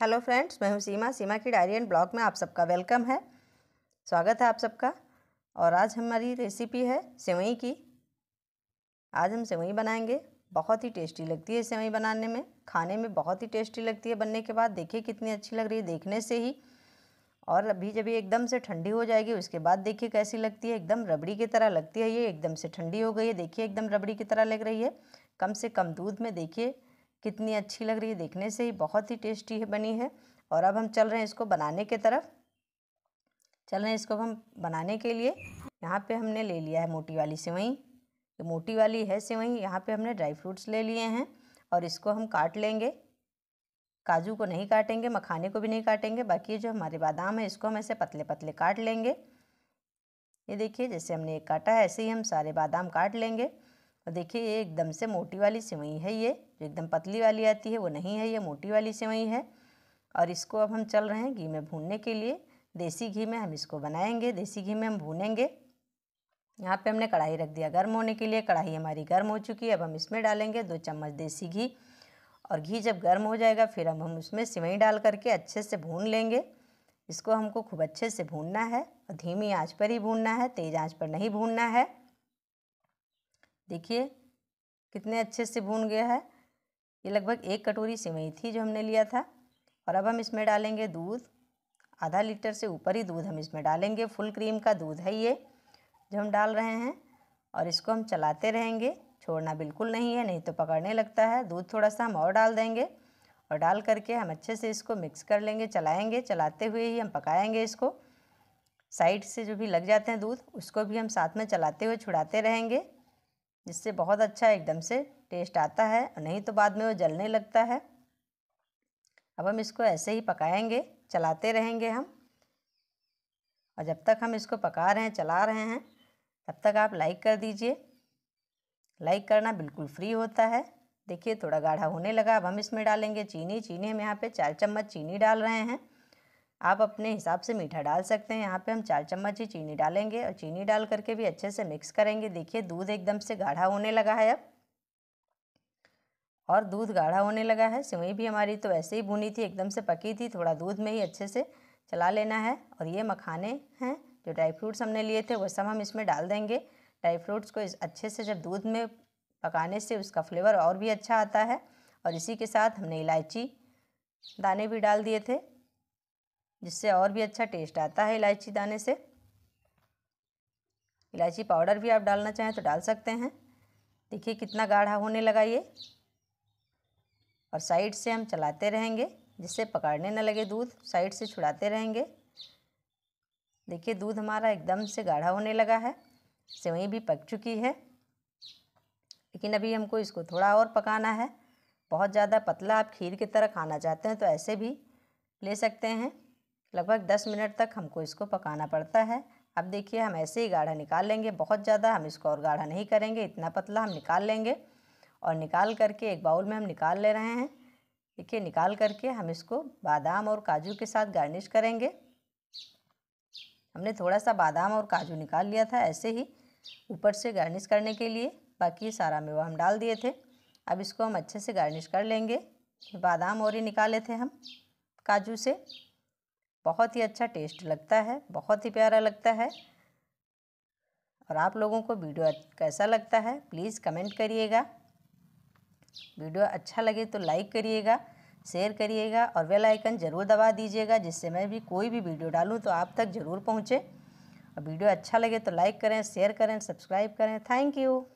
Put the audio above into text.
hello friends मैं हूं सीमा सीमा की डायरी एंड ब्लॉग में आप सबका वेलकम है स्वागत है आप सबका और आज हमारी रेसिपी है सेवई की आज हम सेवई बनाएंगे बहुत ही टेस्टी लगती है सेवई बनाने में खाने में बहुत ही टेस्टी लगती है बनने के बाद देखिए कितनी अच्छी लग रही है देखने से ही और अभी जब ये एकदम से ठंडी हो जाएगी उसके बाद देखिए कैसी लगती है एकदम रबड़ी की तरह लगती है ये एकदम से ठंडी हो गई है देखिए एकदम रबड़ी की तरह लग रही है कम से कम दूध में देखिए कितनी अच्छी लग रही है देखने से ही बहुत ही टेस्टी है बनी है और अब हम चल रहे हैं इसको बनाने के तरफ चल रहे हैं इसको हम बनाने के लिए यहाँ पे हमने ले लिया है मोटी वाली सेवई जो मोटी वाली है सेवई यहाँ पे हमने ड्राई फ्रूट्स ले लिए हैं और इसको हम काट लेंगे काजू को नहीं काटेंगे मखाने को भी नहीं काटेंगे बाकी जो हमारे बादाम है इसको हम ऐसे पतले पतले काट लेंगे ये देखिए जैसे हमने एक काटा है ऐसे ही हम सारे बादाम काट लेंगे और देखिए ये एकदम से मोटी वाली सेवई है ये जो एकदम पतली वाली आती है वो नहीं है ये मोटी वाली सेवई है और इसको अब हम चल रहे हैं घी में भूनने के लिए देसी घी में हम इसको बनाएंगे देसी घी में हम भूनेंगे यहाँ पे हमने कढ़ाई रख दिया गर्म होने के लिए कढ़ाई हमारी गर्म हो चुकी है अब हम इसमें डालेंगे दो चम्मच देसी घी और घी जब गर्म हो जाएगा फिर अब हम उसमें सिवई डाल करके अच्छे से भून लेंगे इसको हमको खूब अच्छे से भूनना है और धीमी आँच पर ही भूनना है तेज़ आँच पर नहीं भूनना है देखिए कितने अच्छे से भून गया है ये लगभग एक कटोरी सिमई थी जो हमने लिया था और अब हम इसमें डालेंगे दूध आधा लीटर से ऊपर ही दूध हम इसमें डालेंगे फुल क्रीम का दूध है ये जो हम डाल रहे हैं और इसको हम चलाते रहेंगे छोड़ना बिल्कुल नहीं है नहीं तो पकड़ने लगता है दूध थोड़ा सा हम और डाल देंगे और डाल करके हम अच्छे से इसको मिक्स कर लेंगे चलाएंगे चलाते हुए ही हम पकाएंगे इसको साइड से जो भी लग जाते हैं दूध उसको भी हम साथ में चलाते हुए छुड़ाते रहेंगे जिससे बहुत अच्छा एकदम से टेस्ट आता है नहीं तो बाद में वो जलने लगता है अब हम इसको ऐसे ही पकाएंगे चलाते रहेंगे हम और जब तक हम इसको पका रहे हैं चला रहे हैं तब तक आप लाइक कर दीजिए लाइक करना बिल्कुल फ्री होता है देखिए थोड़ा गाढ़ा होने लगा अब हम इसमें डालेंगे चीनी चीनी हम यहाँ पे चार चम्मच चीनी डाल रहे हैं आप अपने हिसाब से मीठा डाल सकते हैं यहाँ पे हम चार चम्मच ही चीनी डालेंगे और चीनी डाल करके भी अच्छे से मिक्स करेंगे देखिए दूध एकदम से गाढ़ा होने लगा है अब और दूध गाढ़ा होने लगा है सिवई भी हमारी तो ऐसे ही भुनी थी एकदम से पकी थी थोड़ा दूध में ही अच्छे से चला लेना है और ये मखाने हैं जो ड्राई फ्रूट्स हमने लिए थे वो सब हम इसमें डाल देंगे ड्राई फ्रूट्स को इस अच्छे से जब दूध में पकाने से उसका फ्लेवर और भी अच्छा आता है और इसी के साथ हमने इलायची दाने भी डाल दिए थे जिससे और भी अच्छा टेस्ट आता है इलायची दाने से इलायची पाउडर भी आप डालना चाहें तो डाल सकते हैं देखिए कितना गाढ़ा होने लगा ये और साइड से हम चलाते रहेंगे जिससे पकड़ने न लगे दूध साइड से छुड़ाते रहेंगे देखिए दूध हमारा एकदम से गाढ़ा होने लगा है सेवई भी पक चुकी है लेकिन अभी हमको इसको थोड़ा और पकाना है बहुत ज़्यादा पतला आप खीर की तरह खाना चाहते हैं तो ऐसे भी ले सकते हैं लगभग दस मिनट तक हमको इसको पकाना पड़ता है अब देखिए हम ऐसे ही गाढ़ा निकाल लेंगे बहुत ज़्यादा हम इसको और गाढ़ा नहीं करेंगे इतना पतला हम निकाल लेंगे और निकाल करके एक बाउल में हम निकाल ले रहे हैं देखिए निकाल करके हम इसको बादाम और काजू के साथ गार्निश करेंगे हमने थोड़ा सा बादाम और काजू निकाल लिया था ऐसे ही ऊपर से गार्निश करने के लिए बाकी सारा मेवा हम डाल दिए थे अब इसको हम अच्छे से गार्निश कर लेंगे बादाम और ही निकाले थे हम काजू से बहुत ही अच्छा टेस्ट लगता है बहुत ही प्यारा लगता है और आप लोगों को वीडियो कैसा लगता है प्लीज़ कमेंट करिएगा वीडियो अच्छा लगे तो लाइक करिएगा शेयर करिएगा और बेल आइकन ज़रूर दबा दीजिएगा जिससे मैं भी कोई भी वीडियो डालूँ तो आप तक ज़रूर पहुँचे और वीडियो अच्छा लगे तो लाइक करें शेयर करें सब्सक्राइब करें थैंक यू